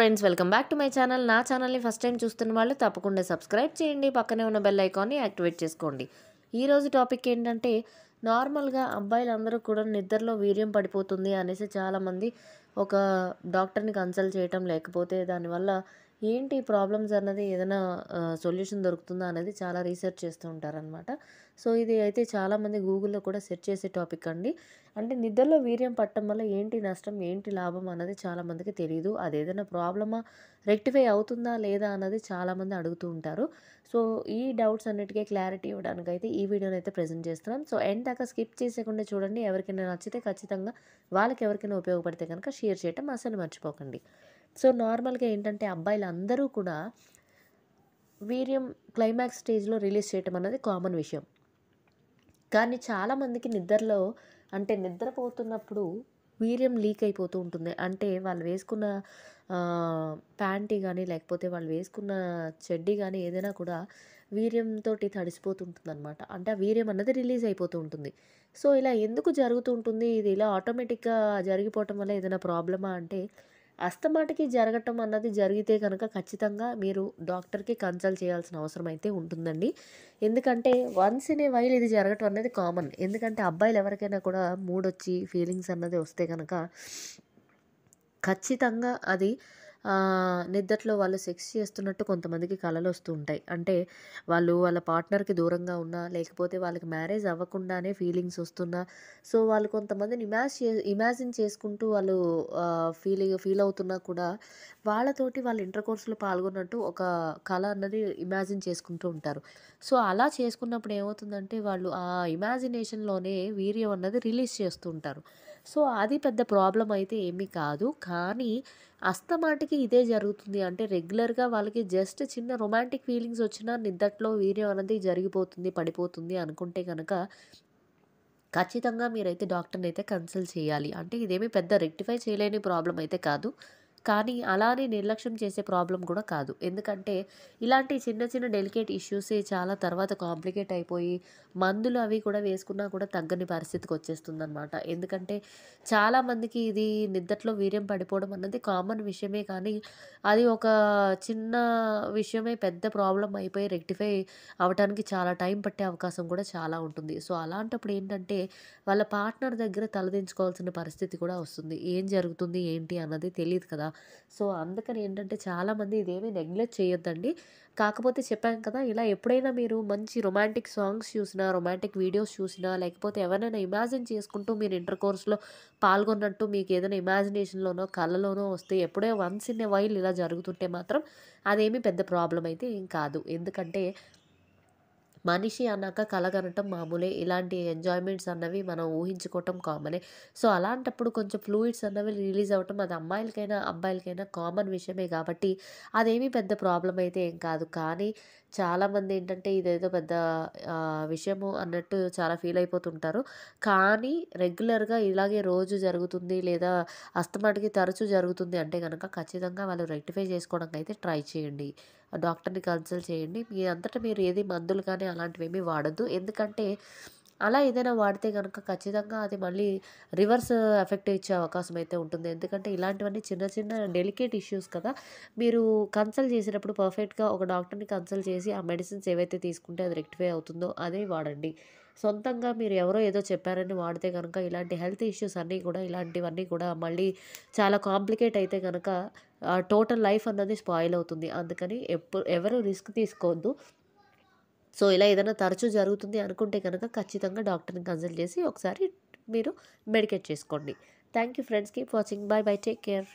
friends welcome back to my channel నా ఛానల్ని first time చూస్తున్న వాళ్ళు తప్పకుండా సబ్స్క్రైబ్ చేయండి పక్కనే ఉన్న బెల్ ఐకాన్ని యాక్టివేట్ చేసుకోండి ఈరోజు టాపిక్ ఏంటంటే నార్మల్గా అబ్బాయిలందరూ కూడా నిద్రలో వీర్యం పడిపోతుంది అనేసి చాలామంది ఒక డాక్టర్ని కన్సల్ట్ చేయటం లేకపోతే దానివల్ల ఏంటి ప్రాబ్లమ్స్ అన్నది ఏదైనా సొల్యూషన్ దొరుకుతుందా అనేది చాలా రీసెర్చ్ చేస్తూ ఉంటారనమాట సో ఇది అయితే చాలామంది గూగుల్లో కూడా సెర్చ్ చేసే టాపిక్ అండి అంటే నిద్రలో వీర్యం పట్టడం వల్ల ఏంటి నష్టం ఏంటి లాభం అన్నది చాలామందికి తెలియదు అది ఏదైనా ప్రాబ్లమా రెక్టిఫై అవుతుందా లేదా అన్నది చాలామంది అడుగుతూ ఉంటారు సో ఈ డౌట్స్ అన్నిటికీ క్లారిటీ ఇవ్వడానికి అయితే ఈ వీడియోని అయితే ప్రజెంట్ చేస్తున్నాం సో ఎండ్ దాకా స్కిప్ చేసేకుండా చూడండి ఎవరికైనా నచ్చితే ఖచ్చితంగా వాళ్ళకి ఎవరికైనా ఉపయోగపడితే కనుక షేర్ చేయటం అసలు మర్చిపోకండి సో నార్మల్గా ఏంటంటే అబ్బాయిలు అందరూ కూడా వీర్యం క్లైమాక్స్ స్టేజ్లో రిలీజ్ చేయటం అనేది కామన్ విషయం కానీ చాలామందికి నిద్రలో అంటే నిద్రపోతున్నప్పుడు వీర్యం లీక్ అయిపోతూ ఉంటుంది అంటే వాళ్ళు వేసుకున్న ప్యాంటీ కానీ లేకపోతే వాళ్ళు వేసుకున్న చెడ్డీ కానీ ఏదైనా కూడా వీర్యంతో తడిసిపోతుంటుంది అనమాట అంటే ఆ వీర్యం అన్నది రిలీజ్ అయిపోతూ ఉంటుంది సో ఇలా ఎందుకు జరుగుతూ ఉంటుంది ఇది ఇలా ఆటోమేటిక్గా జరిగిపోవటం వల్ల ఏదైనా ప్రాబ్లమా అంటే అస్తమాటికి జరగటం అన్నది జరిగితే కనుక ఖచ్చితంగా మీరు డాక్టర్కి కన్సల్ట్ చేయాల్సిన అవసరం అయితే ఉంటుందండి ఎందుకంటే వన్స్ ఇన్ ఏ వైల్ ఇది జరగటం అనేది కామన్ ఎందుకంటే అబ్బాయిలు ఎవరికైనా కూడా మూడ్ వచ్చి ఫీలింగ్స్ అన్నది వస్తే కనుక ఖచ్చితంగా అది నిద్దట్లో వాళ్ళు సెక్స్ చేస్తున్నట్టు కొంతమందికి కళలు వస్తూ ఉంటాయి అంటే వాళ్ళు వాళ్ళ పార్ట్నర్కి దూరంగా ఉన్నా లేకపోతే వాళ్ళకి మ్యారేజ్ అవ్వకుండానే ఫీలింగ్స్ వస్తున్నా సో వాళ్ళు కొంతమందిని ఇమాజ్ ఇమాజిన్ చేసుకుంటూ వాళ్ళు ఫీలింగ్ ఫీల్ అవుతున్నా కూడా వాళ్ళతోటి వాళ్ళ ఇంటర్ కోర్సులో పాల్గొన్నట్టు ఒక కళ అన్నది ఇమాజిన్ చేసుకుంటూ ఉంటారు సో అలా చేసుకున్నప్పుడు ఏమవుతుందంటే వాళ్ళు ఆ ఇమాజినేషన్లోనే వీర్యం అన్నది రిలీజ్ చేస్తూ ఉంటారు సో అది పెద్ద ప్రాబ్లం అయితే ఏమీ కాదు కానీ అస్తమాటికి ఇదే జరుగుతుంది అంటే రెగ్యులర్గా వాళ్ళకి జస్ట్ చిన్న రొమాంటిక్ ఫీలింగ్స్ వచ్చినా నిద్దట్లో వీర్యం అనేది జరిగిపోతుంది పడిపోతుంది అనుకుంటే కనుక ఖచ్చితంగా మీరైతే డాక్టర్ని అయితే కన్సల్ట్ చేయాలి అంటే ఇదేమీ పెద్ద రెక్టిఫై చేయలేని ప్రాబ్లం అయితే కాదు కానీ అలానే నిర్లక్ష్యం చేసే ప్రాబ్లం కూడా కాదు ఎందుకంటే ఇలాంటి చిన్న చిన్న డెలికేట్ ఇష్యూసే చాలా తర్వాత కాంప్లికేట్ అయిపోయి మందులు అవి కూడా వేసుకున్నా కూడా తగ్గని పరిస్థితికి వచ్చేస్తుంది అనమాట ఎందుకంటే చాలామందికి ఇది నిద్దట్లో వీర్యం పడిపోవడం అన్నది కామన్ విషయమే కానీ అది ఒక చిన్న విషయమే పెద్ద ప్రాబ్లం అయిపోయి రెక్టిఫై అవడానికి చాలా టైం పట్టే అవకాశం కూడా చాలా ఉంటుంది సో అలాంటప్పుడు ఏంటంటే వాళ్ళ పార్ట్నర్ దగ్గర తలదించుకోవాల్సిన పరిస్థితి కూడా వస్తుంది ఏం జరుగుతుంది ఏంటి అన్నది తెలియదు కదా సో అందుకని ఏంటంటే చాలామంది ఇదేమి నెగ్లెక్ట్ చేయొద్దండి కాకపోతే చెప్పాను కదా ఇలా ఎప్పుడైనా మీరు మంచి రొమాంటిక్ సాంగ్స్ చూసినా రొమాంటిక్ వీడియోస్ చూసినా లేకపోతే ఎవరైనా ఇమాజిన్ చేసుకుంటూ మీరు ఇంటర్ కోర్స్లో పాల్గొన్నట్టు మీకు ఏదైనా ఇమాజినేషన్లోనో కళ్ళలోనో వస్తే ఎప్పుడో వన్స్ ఇన్ ఏ వైల్ ఇలా జరుగుతుంటే మాత్రం అదేమీ పెద్ద ప్రాబ్లం అయితే ఏం కాదు ఎందుకంటే మనిషి అన్నాక కలగనటం మామూలే ఇలాంటి ఎంజాయ్మెంట్స్ అన్నవి మనం ఊహించుకోవటం కామనే సో అలాంటప్పుడు కొంచెం ఫ్లూయిడ్స్ అన్నవి రిలీజ్ అవ్వటం అది అమ్మాయిలకైనా అబ్బాయిలకైనా కామన్ విషయమే కాబట్టి అదేమి పెద్ద ప్రాబ్లం అయితే ఏం కాదు కానీ చాలామంది ఏంటంటే ఇదేదో పెద్ద విషయము అన్నట్టు చాలా ఫీల్ అయిపోతుంటారు కానీ రెగ్యులర్గా ఇలాగే రోజు జరుగుతుంది లేదా అస్తమాటికి తరచూ జరుగుతుంది అంటే కనుక ఖచ్చితంగా వాళ్ళు రెక్టిఫై చేసుకోవడానికి అయితే ట్రై చేయండి డాక్టర్ని కన్సల్ట్ చేయండి మీ అంతటా మీరు ఏది మందులు కానీ అలాంటివి ఏమీ వాడద్దు ఎందుకంటే అలా ఏదైనా వాడితే కనుక ఖచ్చితంగా అది మళ్ళీ రివర్స్ ఎఫెక్ట్ ఇచ్చే అవకాశం అయితే ఉంటుంది ఎందుకంటే ఇలాంటివన్నీ చిన్న చిన్న డెలికేట్ ఇష్యూస్ కదా మీరు కన్సల్ట్ చేసినప్పుడు పర్ఫెక్ట్గా ఒక డాక్టర్ని కన్సల్ట్ చేసి ఆ మెడిసిన్స్ ఏవైతే తీసుకుంటే అది రెక్టిఫై అవుతుందో అదే వాడండి సొంతంగా మీరు ఎవరో ఏదో చెప్పారని వాడితే కనుక ఇలాంటి హెల్త్ ఇష్యూస్ అన్నీ కూడా ఇలాంటివన్నీ కూడా మళ్ళీ చాలా కాంప్లికేట్ అయితే కనుక టోటల్ లైఫ్ అన్నది స్పాయిల్ అవుతుంది అందుకని ఎప్పుడు ఎవరు రిస్క్ తీసుకోవద్దు సో ఇలా ఏదైనా తరచూ జరుగుతుంది అనుకుంటే కనుక ఖచ్చితంగా డాక్టర్ని కన్సల్ట్ చేసి ఒకసారి మీరు మెడికేట్ చేసుకోండి థ్యాంక్ యూ ఫ్రెండ్స్కి watching bye bye take care